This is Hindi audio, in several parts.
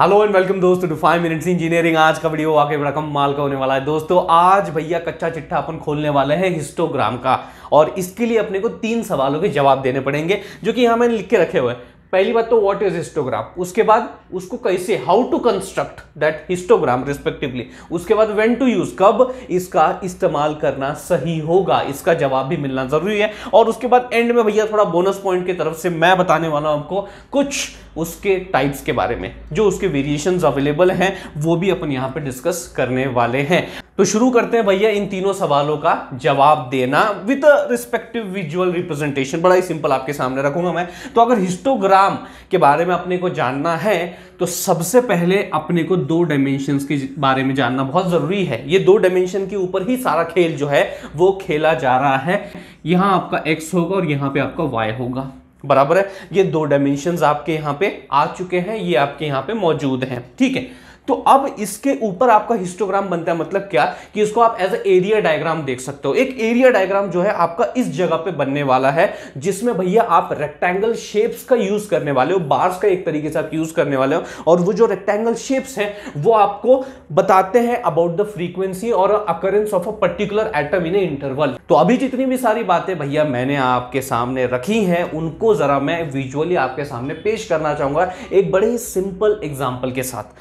हेलो एंड वेलकम दोस्तों टू फाइव मिनट्स इंजीनियरिंग आज का वीडियो वाकई बड़ा कम माल का होने वाला है दोस्तों आज भैया कच्चा चिट्ठा अपन खोलने वाले हैं हिस्टोग्राम का और इसके लिए अपने को तीन सवालों के जवाब देने पड़ेंगे जो कि यहाँ मैंने लिख के रखे हुए हैं पहली बात तो व्हाट इज हिस्टोग्राम उसके बाद उसको कैसे how to construct that histogram respectively उसके बाद व्हेन टू यूज कब इसका इस्तेमाल करना सही होगा इसका जवाब भी मिलना जरूरी है और उसके बाद एंड में भैया थोड़ा बोनस पॉइंट की तरफ से मैं बताने वाला हूं आपको कुछ उसके टाइप्स के बारे में जो उसके वेरिएशन अवेलेबल हैं वो भी अपन यहाँ पर डिस्कस करने वाले हैं तो शुरू करते हैं भैया इन तीनों सवालों का जवाब देना विद रिस्पेक्टिव विजुअल रिप्रेजेंटेशन बड़ा ही सिंपल आपके सामने रखूंगा मैं तो अगर हिस्टोग्राम के बारे में अपने को जानना है तो सबसे पहले अपने को दो डायमेंशन के बारे में जानना बहुत ज़रूरी है ये दो डायमेंशन के ऊपर ही सारा खेल जो है वो खेला जा रहा है यहाँ आपका एक्स होगा और यहाँ पे आपका वाई होगा बराबर है ये दो डायमेंशन आपके यहाँ पे आ चुके हैं ये आपके यहाँ पे मौजूद हैं ठीक है तो अब इसके ऊपर आपका हिस्टोग्राम बनता है मतलब क्या कि इसको आप एज एरिया डायग्राम देख सकते हो एक एरिया डायग्राम जो है आपका इस जगह पे बनने वाला है जिसमें भैया आप रेक्टेंगल शेप्स का यूज करने वाले हो बार्स का एक तरीके से आप यूज करने वाले हो और वो जो रेक्टेंगल शेप्स हैं वो आपको बताते हैं अबाउट द फ्रीक्वेंसी और occurrence of a particular atom in interval तो अभी जितनी भी सारी बातें भैया मैंने आपके सामने रखी हैं उनको जरा मैं विजुअली आपके सामने पेश करना चाहूंगा एक बड़े ही सिंपल एग्जाम्पल के साथ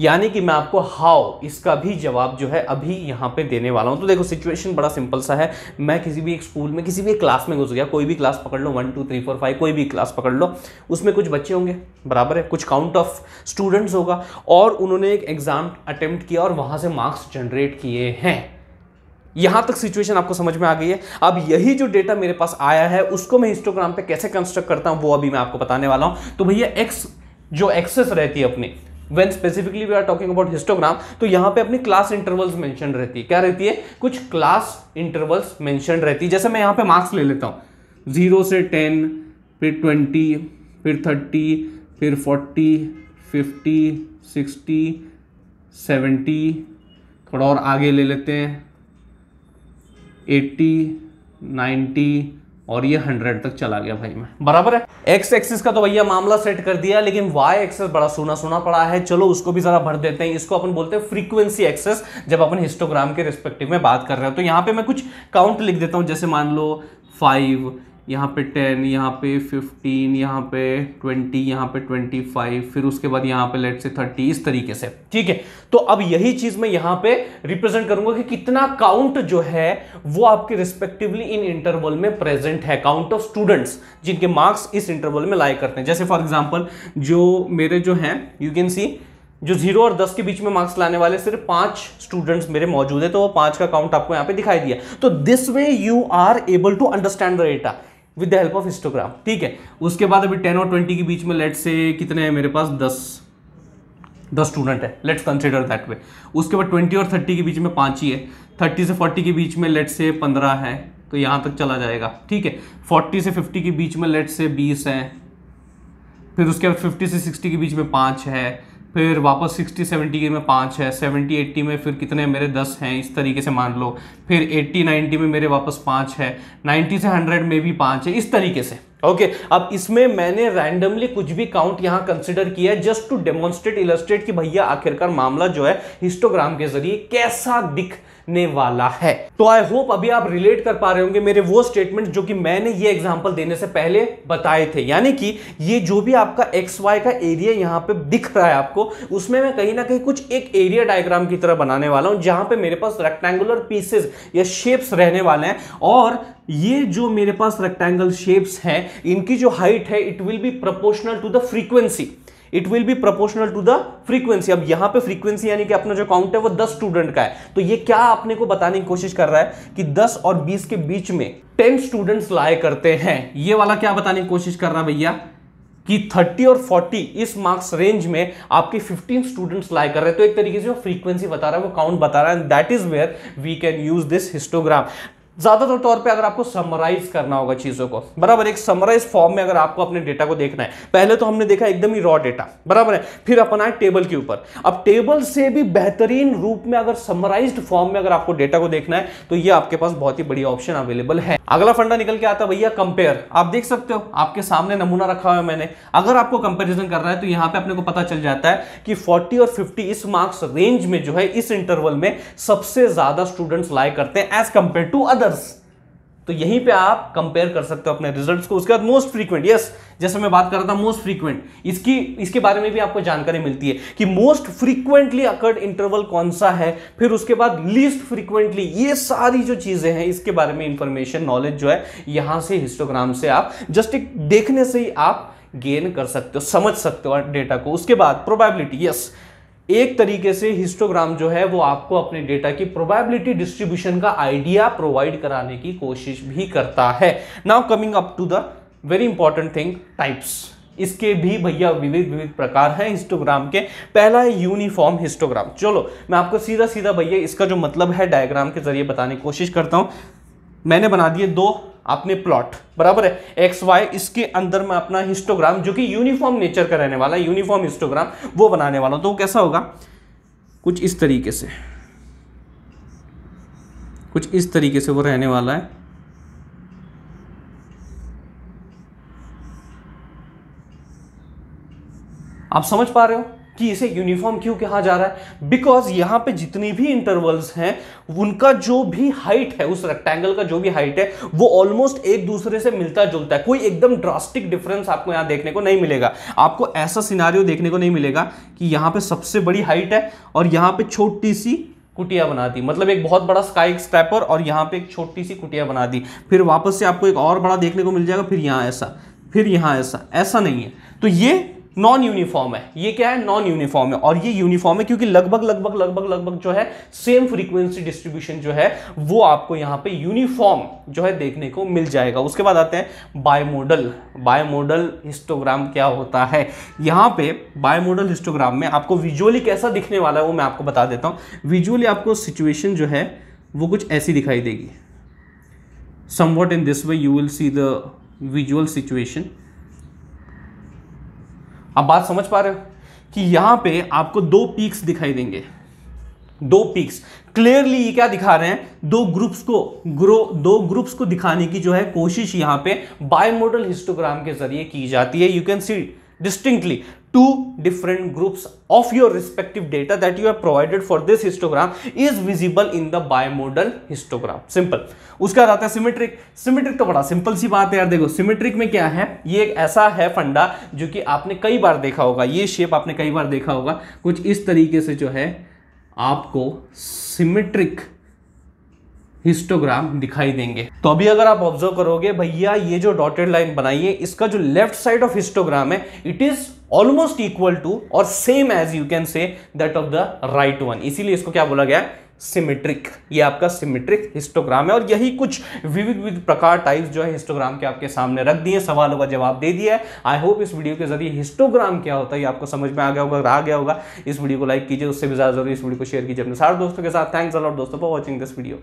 यानी कि मैं आपको हाउ इसका भी जवाब जो है अभी यहाँ पे देने वाला हूँ तो देखो सिचुएशन बड़ा सिंपल सा है मैं किसी भी एक स्कूल में किसी भी एक क्लास में घुस गया कोई भी क्लास पकड़ लो one two three four five कोई भी क्लास पकड़ लो उसमें कुछ बच्चे होंगे बराबर है कुछ काउंट ऑफ स्टूडेंट्स होगा और उन्होंने एक एग्ज़ाम अटैम्प्ट किया और वहाँ से मार्क्स जनरेट किए हैं यहां तक सिचुएशन आपको समझ में आ गई है अब यही जो डेटा मेरे पास आया है उसको मैं इंस्टोग्राम पे कैसे कंस्ट्रक्ट करता हूं वो अभी मैं आपको बताने वाला हूं तो भैया एक्स जो एक्सेस रहती है अपनी when specifically we are talking about histogram तो यहाँ पे अपनी क्लास इंटरवल्स मैंशन रहती है क्या रहती है कुछ क्लास इंटरवल्स मैंशन रहती है जैसे मैं यहाँ पे मार्क्स ले लेता हूँ जीरो से टेन फिर ट्वेंटी फिर थर्टी फिर फोर्टी फिफ्टी सिक्सटी सेवेंटी थोड़ा और आगे ले लेते हैं एट्टी नाइन्टी और ये हंड्रेड तक चला गया भाई मैं बराबर है एक्स एक्सिस का तो भैया मामला सेट कर दिया लेकिन वाई एक्सेस बड़ा सोना सोना पड़ा है चलो उसको भी जरा भर देते हैं इसको अपन बोलते हैं फ्रीक्वेंसी एक्सेस जब अपन हिस्टोग्राम के रिस्पेक्टिव में बात कर रहे हैं तो यहाँ पे मैं कुछ काउंट लिख देता हूँ जैसे मान लो फाइव यहाँ पे टेन यहाँ पे फिफ्टीन यहाँ पे ट्वेंटी यहाँ पे ट्वेंटी फाइव फिर उसके बाद यहाँ पे लेट से थर्टी इस तरीके से ठीक है तो अब यही चीज मैं यहाँ पे रिप्रेजेंट करूंगा कि कितना काउंट जो है वो आपके रिस्पेक्टिवली इन इंटरवल में प्रेजेंट है काउंट ऑफ स्टूडेंट्स जिनके मार्क्स इस इंटरवल में लाए करते हैं जैसे फॉर एग्जाम्पल जो मेरे जो हैं यू कैन सी जो जीरो और दस के बीच में मार्क्स लाने वाले सिर्फ पांच स्टूडेंट्स मेरे मौजूद है तो वो पांच का काउंट आपको यहाँ पे दिखाई दिया तो this way you are able to understand the data with the help of histogram ठीक है उसके बाद अभी टेन और ट्वेंटी के बीच में लेट से कितने हैं मेरे पास दस दस स्टूडेंट है लेट्स कंसिडर दैट वे उसके बाद ट्वेंटी और थर्टी के बीच में पाँच ही है थर्टी से फोर्टी के बीच में लेट से पंद्रह है तो यहाँ तक चला जाएगा ठीक है फोर्टी से फिफ्टी के बीच में लेट से बीस है फिर उसके बाद फिफ्टी से सिक्सटी के बीच में पाँच है फिर वापस 60 70 में पाँच है 70 80 में फिर कितने मेरे दस हैं इस तरीके से मान लो फिर 80 90 में मेरे वापस पाँच है 90 से 100 में भी पाँच है इस तरीके से ओके okay, अब इसमें मैंने रैंडमली कुछ भी काउंट यहां कंसिडर किया है जस्ट टू डेमोन्स्ट्रेट इलस्ट्रेट कि भैया आखिरकार मामला जो है हिस्टोग्राम के जरिए कैसा दिख ने वाला है तो आई होप अभी आप रिलेट कर पा रहे होंगे मेरे वो स्टेटमेंट जो कि मैंने ये एग्जांपल देने से पहले बताए थे यानी कि ये जो भी आपका एक्स वाई का एरिया यहाँ पे दिख रहा है आपको उसमें मैं कहीं ना कहीं कुछ एक एरिया डायग्राम की तरह बनाने वाला हूँ जहां पे मेरे पास रेक्टेंगुलर पीसेस या शेप्स रहने वाले हैं और ये जो मेरे पास रेक्टेंगल शेप्स है इनकी जो हाइट है it will be proportional to the frequency it will be proportional to the frequency अब यहां पे फ्रीक्वेंसी यानी कि अपना जो काउंट है वो 10 स्टूडेंट का है तो ये क्या आपने को बताने की कोशिश कर रहा है कि 10 और 20 के बीच में 10 स्टूडेंट्स लाए करते हैं ये वाला क्या बताने की कोशिश कर रहा है भैया कि 30 और 40 इस मार्क्स रेंज में आपके 15 स्टूडेंट्स लाए कर रहे हैं तो एक तरीके से वो फ्रीक्वेंसी बता रहा है वो काउंट बता रहा है and that is where we can use this histogram ज़्यादातर तौर पे अगर आपको समराइज करना होगा चीज़ों को बराबर एक समराइज फॉर्म में अगर आपको अपने डेटा को देखना है पहले तो हमने देखा एकदम ही रॉ डेटा बराबर है फिर अपना है टेबल के ऊपर अब टेबल से भी बेहतरीन रूप में अगर समराइज फॉर्म में अगर आपको डेटा को देखना है तो ये आपके पास बहुत ही बड़ी ऑप्शन अवेलेबल है अगला फंडा निकल के आता है भैया कंपेयर आप देख सकते हो आपके सामने नमूना रखा हुआ है मैंने अगर आपको कंपेरिजन करना है तो यहाँ पे अपने को पता चल जाता है कि फोर्टी और फिफ्टी इस मार्क्स रेंज में जो है इस इंटरवल में सबसे ज्यादा स्टूडेंट्स लाइक करते हैं as compare to other others तो यहीं पे आप कंपेयर कर सकते हो अपने रिजल्ट्स को उसके बाद मोस्ट फ्रीक्वेंट यस जैसे मैं बात कर रहा था मोस्ट फ्रीक्वेंट इसकी इसके बारे में भी आपको जानकारी मिलती है कि मोस्ट फ्रीक्वेंटली अकर्ड इंटरवल कौन सा है फिर उसके बाद लीस्ट फ्रीक्वेंटली ये सारी जो चीज़ें हैं इसके बारे में इंफॉर्मेशन नॉलेज जो है यहां से हिस्टोग्राम से आप जस्ट एक देखने से ही आप गेन कर सकते हो समझ सकते हो डेटा को उसके बाद प्रोबेबिलिटी यस yes, एक तरीके से हिस्टोग्राम जो है वो आपको अपने डेटा की प्रोबेबिलिटी डिस्ट्रीब्यूशन का आइडिया प्रोवाइड कराने की कोशिश भी करता है now coming up to the very important thing types इसके भी भैया विविध विविध प्रकार हैं हिस्टोग्राम के पहला है यूनिफॉर्म हिस्टोग्राम चलो मैं आपको सीधा सीधा भैया इसका जो मतलब है डायग्राम के जरिए बताने की कोशिश करता हूँ मैंने बना दिए दो अपने प्लॉट बराबर है एक्स वाई इसके अंदर मैं अपना हिस्टोग्राम जो कि यूनिफॉर्म नेचर का रहने वाला है यूनिफॉर्म हिस्टोग्राम वो बनाने वाला हूं तो वो कैसा होगा कुछ इस तरीके से कुछ इस तरीके से वो रहने वाला है आप समझ पा रहे हो कि इसे यूनिफॉर्म क्यों कहा जा रहा है बिकॉज यहां पे जितनी भी इंटरवल्स हैं उनका जो भी हाइट है उस रेक्टेंगल का जो भी हाइट है वो ऑलमोस्ट एक दूसरे से मिलता जुलता है कोई एकदम ड्रास्टिक डिफरेंस आपको यहां देखने को नहीं मिलेगा आपको ऐसा सिनारियो देखने को नहीं मिलेगा कि यहां पर सबसे बड़ी हाइट है और यहां पर छोटी सी कुटिया बना दी मतलब एक बहुत बड़ा स्काई स्क्रैपर और यहां पे एक छोटी सी कुटिया बना दी फिर वापस से आपको एक और बड़ा देखने को मिल जाएगा फिर यहां ऐसा फिर यहां ऐसा ऐसा नहीं है तो ये नॉन यूनिफॉर्म है ये क्या है नॉन यूनिफॉर्म है और ये यूनिफॉर्म है क्योंकि लगभग लगभग लगभग लगभग जो है सेम फ्रीक्वेंसी डिस्ट्रीब्यूशन जो है वो आपको यहाँ पे यूनिफॉर्म जो है देखने को मिल जाएगा उसके बाद आते हैं बायोमोडल बायोमोडल हिस्टोग्राम क्या होता है यहाँ पे बायोमोडल हिस्टोग्राम में आपको विजुअली कैसा दिखने वाला है वो मैं आपको बता देता हूँ विजुअली आपको सिचुएशन जो है वो कुछ ऐसी दिखाई देगी somewhat in this way you will see the visual situation आप बात समझ पा रहे हो कि यहां पे आपको दो पीक्स दिखाई देंगे दो पीक्स क्लियरली ये क्या दिखा रहे हैं दो ग्रुप्स को ग्रो दो ग्रुप्स को दिखाने की जो है कोशिश यहां पे बायमोडल हिस्टोग्राम के जरिए की जाती है you can see distinctly two different groups of your respective data that you have provided for this histogram is visible in the bimodal histogram simple uska आता है symmetric सिमेट्रिक तो बड़ा सिंपल सी बात है यार देखो सिमेट्रिक में क्या है ये एक ऐसा है फंडा जो कि आपने कई बार देखा होगा ये शेप आपने कई बार देखा होगा कुछ इस तरीके से जो है आपको सिमेट्रिक हिस्टोग्राम दिखाई देंगे तो अभी अगर आप ऑब्जर्व करोगे भैया ये जो डॉटेड लाइन बनाई है इसका जो लेफ्ट साइड ऑफ हिस्टोग्राम है it is almost equal to और same as you can say that of the right one इसीलिए इसको क्या बोला गया सिमेट्रिक ये आपका सिमेट्रिक हिस्टोग्राम है और यही कुछ विविध विविध प्रकार टाइप्स जो है हिस्टोग्राम के आपके सामने रख दिए सवालों का जवाब दे दिया है आई होप इस वीडियो के जरिए हिस्टोग्राम क्या होता है ये आपको समझ में आ गया होगा आ गया होगा इस वीडियो को लाइक कीजिए उससे भी ज़्यादा जरूरी इस वीडियो को शेयर कीजिए अपने सारे दोस्तों के साथ थैंक्स अलॉट दोस्तों फॉर वॉचिंग दिस वीडियो